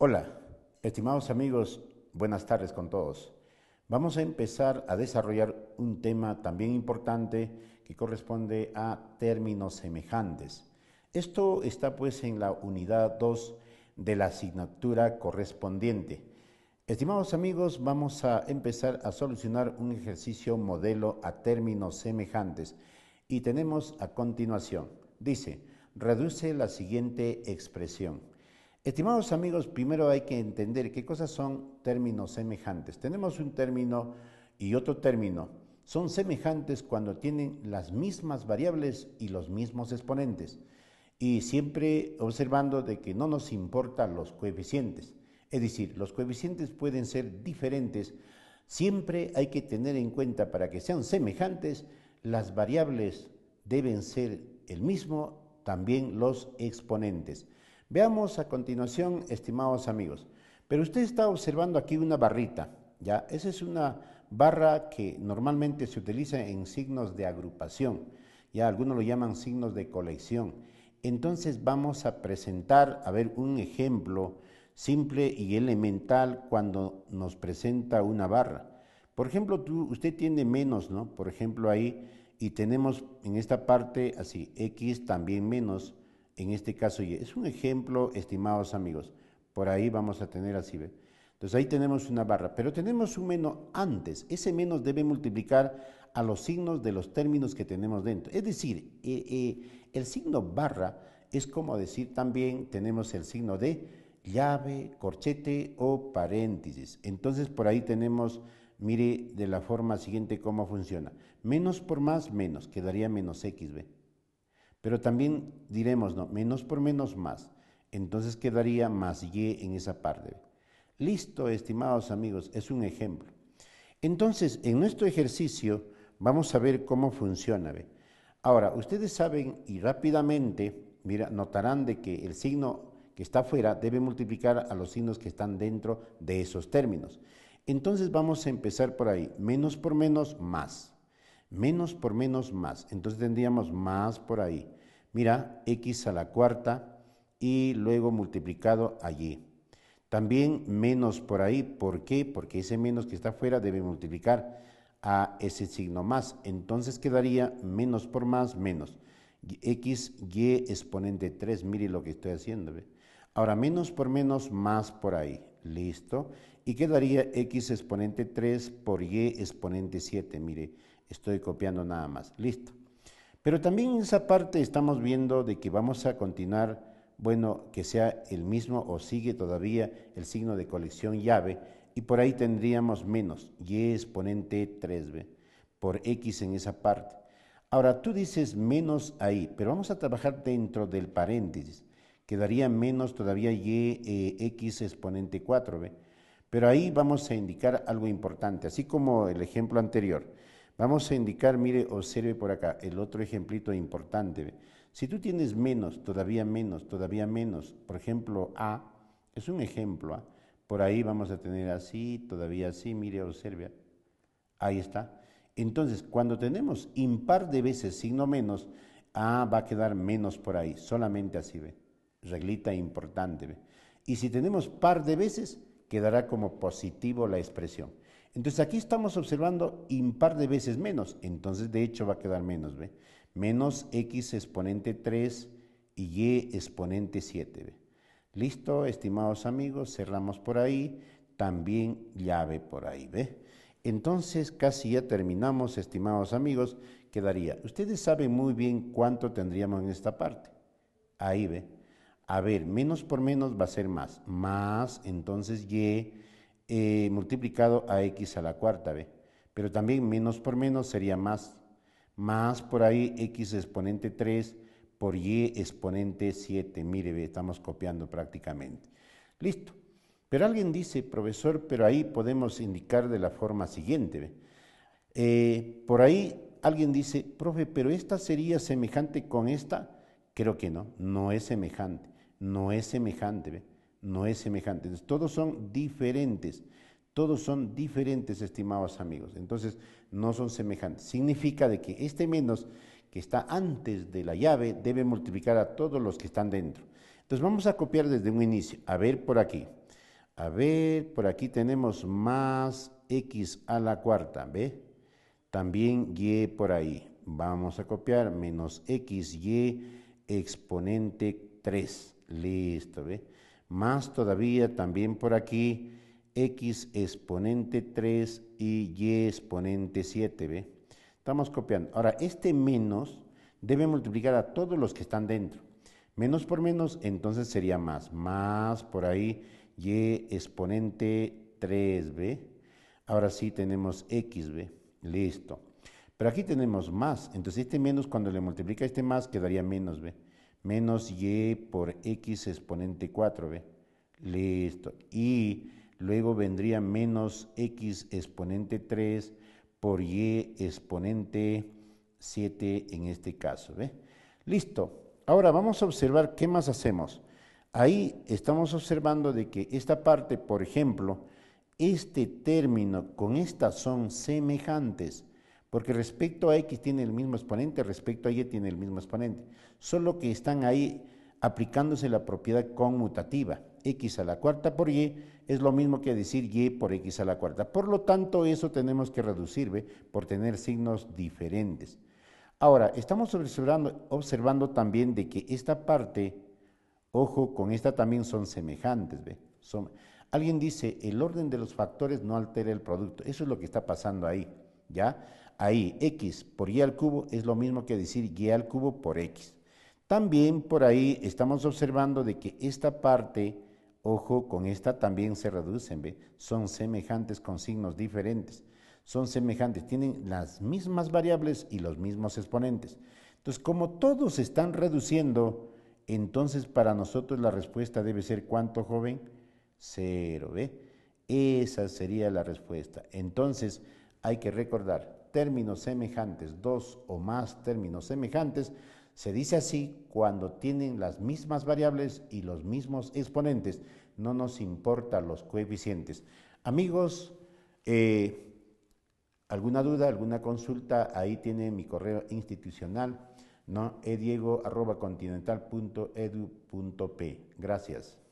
Hola, estimados amigos, buenas tardes con todos. Vamos a empezar a desarrollar un tema también importante que corresponde a términos semejantes. Esto está pues en la unidad 2 de la asignatura correspondiente. Estimados amigos, vamos a empezar a solucionar un ejercicio modelo a términos semejantes y tenemos a continuación. Dice, reduce la siguiente expresión. Estimados amigos, primero hay que entender qué cosas son términos semejantes. Tenemos un término y otro término. Son semejantes cuando tienen las mismas variables y los mismos exponentes. Y siempre observando de que no nos importan los coeficientes. Es decir, los coeficientes pueden ser diferentes. Siempre hay que tener en cuenta para que sean semejantes, las variables deben ser el mismo, también los exponentes. Veamos a continuación, estimados amigos. Pero usted está observando aquí una barrita, ¿ya? Esa es una barra que normalmente se utiliza en signos de agrupación, ya algunos lo llaman signos de colección. Entonces vamos a presentar, a ver, un ejemplo simple y elemental cuando nos presenta una barra. Por ejemplo, tú, usted tiene menos, ¿no? Por ejemplo, ahí, y tenemos en esta parte así, x también menos, en este caso Y. Es un ejemplo, estimados amigos. Por ahí vamos a tener así, ¿ve? Entonces ahí tenemos una barra, pero tenemos un menos antes. Ese menos debe multiplicar a los signos de los términos que tenemos dentro. Es decir, eh, eh, el signo barra es como decir también tenemos el signo de llave, corchete o paréntesis. Entonces por ahí tenemos, mire de la forma siguiente cómo funciona. Menos por más, menos, quedaría menos xb, pero también diremos, no, menos por menos más. Entonces quedaría más y en esa parte. Listo, estimados amigos, es un ejemplo. Entonces, en nuestro ejercicio vamos a ver cómo funciona. Ahora, ustedes saben y rápidamente, mira, notarán de que el signo que está afuera debe multiplicar a los signos que están dentro de esos términos. Entonces vamos a empezar por ahí, menos por menos más, menos por menos más. Entonces tendríamos más por ahí, mira, x a la cuarta y luego multiplicado a y. También menos por ahí, ¿por qué? Porque ese menos que está afuera debe multiplicar a ese signo más. Entonces quedaría menos por más, menos. X, Y exponente 3, mire lo que estoy haciendo. Ahora menos por menos, más por ahí. Listo. Y quedaría X exponente 3 por Y exponente 7. Mire, estoy copiando nada más. Listo. Pero también en esa parte estamos viendo de que vamos a continuar, bueno, que sea el mismo o sigue todavía el signo de colección llave, y por ahí tendríamos menos, y exponente 3, b por x en esa parte. Ahora, tú dices menos ahí, pero vamos a trabajar dentro del paréntesis. Quedaría menos todavía y eh, x exponente 4, b Pero ahí vamos a indicar algo importante, así como el ejemplo anterior. Vamos a indicar, mire, observe por acá, el otro ejemplito importante. Si tú tienes menos, todavía menos, todavía menos, por ejemplo, A, es un ejemplo, ¿ah? por ahí vamos a tener así, todavía así, mire, observe, ¿ah? ahí está. Entonces, cuando tenemos impar de veces signo menos, A va a quedar menos por ahí, solamente así, ¿ve? Reglita importante, Y si tenemos par de veces, quedará como positivo la expresión. Entonces aquí estamos observando impar de veces menos, entonces de hecho va a quedar menos, ¿ve? Menos x exponente 3 y y exponente 7, ¿ve? Listo, estimados amigos, cerramos por ahí, también llave por ahí, ¿ve? Entonces casi ya terminamos, estimados amigos, quedaría, ustedes saben muy bien cuánto tendríamos en esta parte, ahí, ¿ve? A ver, menos por menos va a ser más, más, entonces y eh, multiplicado a x a la cuarta b. Pero también menos por menos sería más. Más por ahí x exponente 3 por y exponente 7. Mire, estamos copiando prácticamente. Listo. Pero alguien dice, profesor, pero ahí podemos indicar de la forma siguiente. ¿ve? Eh, por ahí alguien dice, profe, pero esta sería semejante con esta. Creo que no, no es semejante, no es semejante. ¿ve? no es semejante. Entonces, todos son diferentes, todos son diferentes, estimados amigos. Entonces, no son semejantes. Significa de que este menos que está antes de la llave debe multiplicar a todos los que están dentro. Entonces, vamos a copiar desde un inicio. A ver por aquí. A ver, por aquí tenemos más x a la cuarta, ¿ve? También y por ahí. Vamos a copiar menos x y exponente 3. Listo, ¿ve? Más todavía también por aquí x exponente 3 y y exponente 7, b Estamos copiando. Ahora, este menos debe multiplicar a todos los que están dentro. Menos por menos, entonces sería más. Más por ahí, y exponente 3, b Ahora sí tenemos x, b Listo. Pero aquí tenemos más, entonces este menos cuando le multiplica este más quedaría menos, b, menos y e por x exponente 4, ¿ve? listo. Y luego vendría menos x exponente 3 por y exponente 7 en este caso, ¿ve? Listo. Ahora vamos a observar qué más hacemos. Ahí estamos observando de que esta parte, por ejemplo, este término con esta son semejantes. Porque respecto a X tiene el mismo exponente, respecto a Y tiene el mismo exponente. Solo que están ahí aplicándose la propiedad conmutativa. X a la cuarta por Y es lo mismo que decir Y por X a la cuarta. Por lo tanto, eso tenemos que reducir ¿ve? por tener signos diferentes. Ahora, estamos observando, también de que esta parte, ojo, con esta también son semejantes. ¿ve? Son, alguien dice, el orden de los factores no altera el producto. Eso es lo que está pasando ahí. ¿ya? Ahí x por y al cubo es lo mismo que decir y al cubo por x. También por ahí estamos observando de que esta parte, ojo, con esta también se reducen, ¿ve? son semejantes con signos diferentes, son semejantes, tienen las mismas variables y los mismos exponentes. Entonces, como todos están reduciendo, entonces para nosotros la respuesta debe ser ¿cuánto, joven? Cero, ¿ve? Esa sería la respuesta. Entonces, hay que recordar, términos semejantes, dos o más términos semejantes, se dice así cuando tienen las mismas variables y los mismos exponentes. No nos importan los coeficientes. Amigos, eh, ¿alguna duda, alguna consulta? Ahí tiene mi correo institucional, ¿no? ediego.continental.edu.p. Gracias.